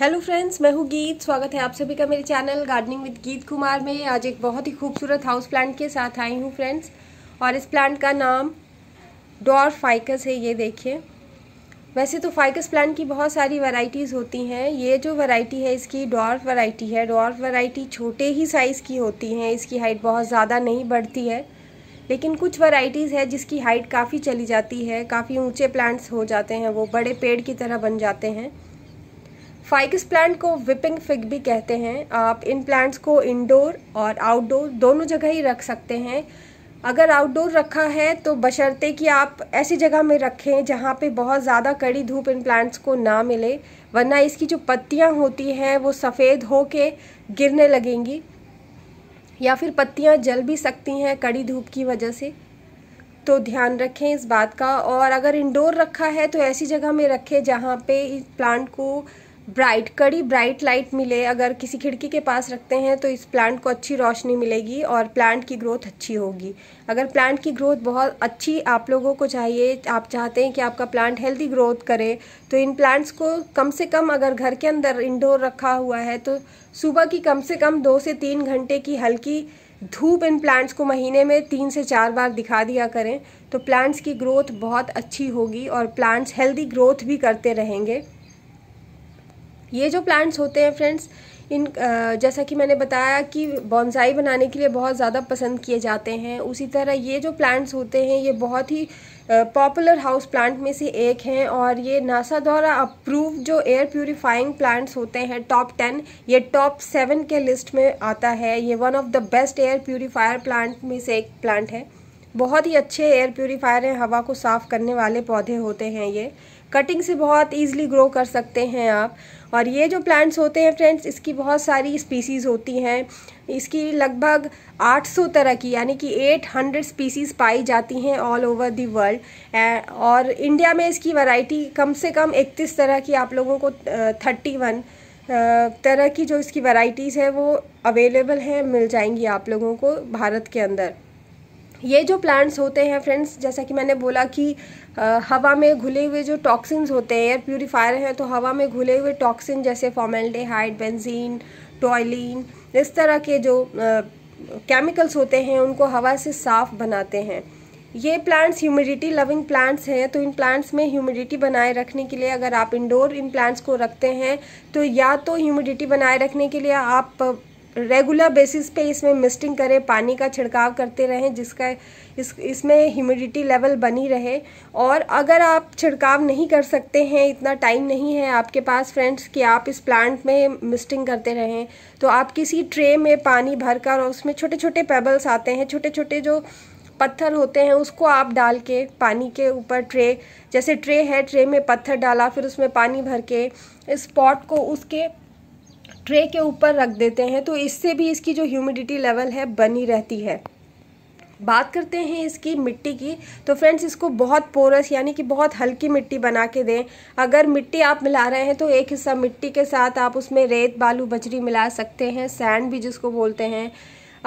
hello friends मैं हूँ गीत स्वागत है आप सभी का मेरे चैनल गार्डनिंग विद गीत कुमार में आज एक बहुत ही खूबसूरत हाउस प्लांट के साथ आई हूँ फ्रेंड्स और इस प्लांट का नाम डॉर फाइकस है ये देखिए वैसे तो फाइकस प्लांट की बहुत सारी वैरायटीज़ होती हैं ये जो वैरायटी है इसकी डॉर्फ वैरायटी है डॉर्फ वैरायटी छोटे ही साइज़ की होती हैं इसकी हाइट बहुत ज़्यादा नहीं बढ़ती है लेकिन कुछ वैरायटीज़ है जिसकी हाइट काफ़ी चली जाती है काफ़ी ऊँचे प्लांट्स हो जाते हैं वो बड़े पेड़ की तरह बन जाते हैं फाइकस प्लांट को विपिंग फिग भी कहते हैं आप इन प्लांट्स को इंडोर और आउटडोर दोनों जगह ही रख सकते हैं अगर आउटडोर रखा है तो बशर्ते कि आप ऐसी जगह में रखें जहाँ पे बहुत ज़्यादा कड़ी धूप इन प्लांट्स को ना मिले वरना इसकी जो पत्तियाँ होती हैं वो सफ़ेद हो के गिरने लगेंगी या फिर पत्तियाँ जल भी सकती हैं कड़ी धूप की वजह से तो ध्यान रखें इस बात का और अगर इंडोर रखा है तो ऐसी जगह में रखें जहाँ पे इस प्लांट को ब्राइट कड़ी ब्राइट लाइट मिले अगर किसी खिड़की के पास रखते हैं तो इस प्लांट को अच्छी रोशनी मिलेगी और प्लांट की ग्रोथ अच्छी होगी अगर प्लांट की ग्रोथ बहुत अच्छी आप लोगों को चाहिए आप चाहते हैं कि आपका प्लांट हेल्दी ग्रोथ करे तो इन प्लांट्स को कम से कम अगर घर के अंदर इंडोर रखा हुआ है तो सुबह की कम से कम दो से तीन घंटे की हल्की धूप इन प्लांट्स को महीने में तीन से चार बार दिखा दिया करें तो प्लांट्स की ग्रोथ बहुत अच्छी होगी और प्लांट्स हेल्दी ग्रोथ भी करते रहेंगे ये जो प्लांट्स होते हैं फ्रेंड्स इन जैसा कि मैंने बताया कि बॉन्साई बनाने के लिए बहुत ज़्यादा पसंद किए जाते हैं उसी तरह ये जो प्लांट्स होते हैं ये बहुत ही पॉपुलर हाउस प्लांट में से एक हैं और ये नासा द्वारा अप्रूव जो एयर प्योरीफाइंग प्लांट्स होते हैं टॉप टेन ये टॉप सेवन के लिस्ट में आता है ये one of the best air purifier plant में से एक प्लांट है बहुत ही अच्छे एयर प्योरीफायर हैं हवा को साफ़ करने वाले पौधे होते हैं ये कटिंग से बहुत ईजिली ग्रो कर सकते हैं आप और ये जो प्लांट्स होते हैं फ्रेंड्स इसकी बहुत सारी स्पीसीज़ होती हैं इसकी लगभग 800 तरह की यानी कि 800 स्पीसीज़ पाई जाती हैं ऑल ओवर दी वर्ल्ड और इंडिया में इसकी वैरायटी कम से कम 31 तरह की आप लोगों को 31 तरह की जो इसकी वैरायटीज़ है वो अवेलेबल हैं मिल जाएंगी आप लोगों को भारत के अंदर ये जो प्लांट्स होते हैं फ्रेंड्स जैसा कि मैंने बोला कि आ, हवा में घुले हुए जो टॉक्सिन्स होते हैं एयर प्योरीफायर हैं तो हवा में घुले हुए टॉक्सिन जैसे फॉर्मेल्डिहाइड बेंजीन टॉयलिन इस तरह के जो केमिकल्स होते हैं उनको हवा से साफ बनाते हैं ये प्लांट्स ह्यूमिडिटी लविंग प्लांट्स हैं तो इन प्लांट्स में ह्यूमिडिटी बनाए रखने के लिए अगर आप इंडोर इन प्लांट्स को रखते हैं तो या तो ह्यूमिडिटी बनाए रखने के लिए आप रेगुलर बेसिस पे इसमें मिस्टिंग करें पानी का छिड़काव करते रहें जिसका इस इसमें ह्यूमिडिटी लेवल बनी रहे और अगर आप छिड़काव नहीं कर सकते हैं इतना टाइम नहीं है आपके पास फ्रेंड्स कि आप इस प्लांट में मिस्टिंग करते रहें तो आप किसी ट्रे में पानी भरकर और उसमें छोटे छोटे पेबल्स आते हैं छोटे छोटे जो पत्थर होते हैं उसको आप डाल के पानी के ऊपर ट्रे जैसे ट्रे है ट्रे में पत्थर डाला फिर उसमें पानी भर के इस पॉट को उसके ट्रे के ऊपर रख देते हैं तो इससे भी इसकी जो ह्यूमिडिटी लेवल है बनी रहती है बात करते हैं इसकी मिट्टी की तो फ्रेंड्स इसको बहुत पोरस यानी कि बहुत हल्की मिट्टी बना के दें अगर मिट्टी आप मिला रहे हैं तो एक हिस्सा मिट्टी के साथ आप उसमें रेत बालू बजरी मिला सकते हैं सैंड भी जिसको बोलते हैं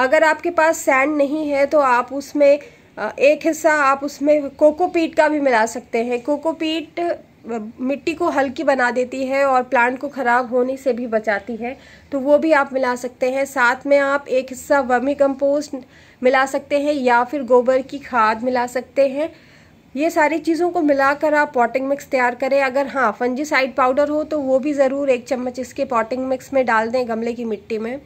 अगर आपके पास सैंड नहीं है तो आप उसमें एक हिस्सा आप उसमें कोकोपीट का भी मिला सकते हैं कोकोपीट मिट्टी को हल्की बना देती है और प्लांट को ख़राब होने से भी बचाती है तो वो भी आप मिला सकते हैं साथ में आप एक हिस्सा वर्मी कंपोस्ट मिला सकते हैं या फिर गोबर की खाद मिला सकते हैं ये सारी चीज़ों को मिलाकर आप पॉटिंग मिक्स तैयार करें अगर हाँ फंजी पाउडर हो तो वो भी ज़रूर एक चम्मच इसके पॉटिंग मिक्स में डाल दें गमले की मिट्टी में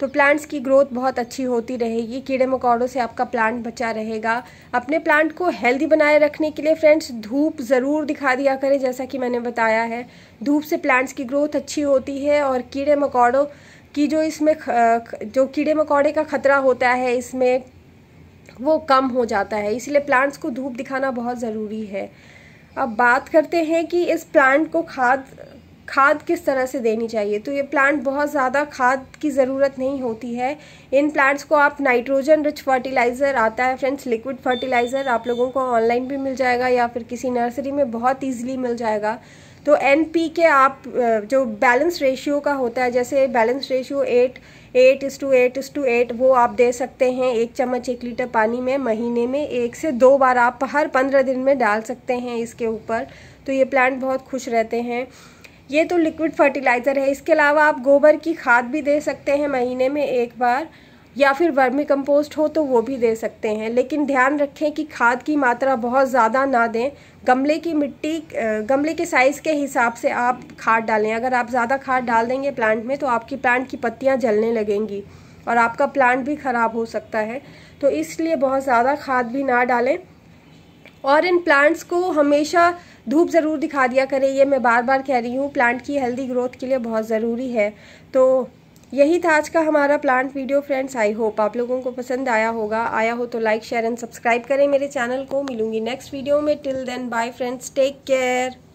तो प्लांट्स की ग्रोथ बहुत अच्छी होती रहेगी कीड़े मकौड़ों से आपका प्लांट बचा रहेगा अपने प्लांट को हेल्दी बनाए रखने के लिए फ्रेंड्स धूप ज़रूर दिखा दिया करें जैसा कि मैंने बताया है धूप से प्लांट्स की ग्रोथ अच्छी होती है और कीड़े मकौड़ों की जो इसमें जो कीड़े मकौड़े का खतरा होता है इसमें वो कम हो जाता है इसलिए प्लांट्स को धूप दिखाना बहुत ज़रूरी है अब बात करते हैं कि इस प्लांट को खाद खाद किस तरह से देनी चाहिए तो ये प्लांट बहुत ज़्यादा खाद की ज़रूरत नहीं होती है इन प्लांट्स को आप नाइट्रोजन रिच फर्टिलाइज़र आता है फ्रेंड्स लिक्विड फर्टिलाइज़र आप लोगों को ऑनलाइन भी मिल जाएगा या फिर किसी नर्सरी में बहुत ईजिली मिल जाएगा तो एन पी के आप जो बैलेंस रेशियो का होता है जैसे balance ratio eight eight is to eight is to eight वो आप दे सकते हैं एक चम्मच एक लीटर पानी में महीने में एक से दो बार आप हर पंद्रह दिन में डाल सकते हैं इसके ऊपर तो ये प्लांट बहुत खुश रहते हैं ये तो लिक्विड फर्टिलाइज़र है इसके अलावा आप गोबर की खाद भी दे सकते हैं महीने में एक बार या फिर वर्मी कंपोस्ट हो तो वो भी दे सकते हैं लेकिन ध्यान रखें कि खाद की मात्रा बहुत ज़्यादा ना दें गमले की मिट्टी गमले के साइज़ के हिसाब से आप खाद डालें अगर आप ज़्यादा खाद डाल देंगे प्लांट में तो आपकी प्लांट की पत्तियाँ जलने लगेंगी और आपका प्लांट भी ख़राब हो सकता है तो इसलिए बहुत ज़्यादा खाद भी ना डालें और इन प्लांट्स को हमेशा धूप ज़रूर दिखा दिया करें ये मैं बार बार कह रही हूँ प्लांट की हेल्दी ग्रोथ के लिए बहुत ज़रूरी है तो यही था आज का हमारा plant video friends I hope आप लोगों को पसंद आया होगा आया हो तो लाइक शेयर एंड सब्सक्राइब करें मेरे चैनल को मिलूंगी नेक्स्ट वीडियो में till then bye friends take care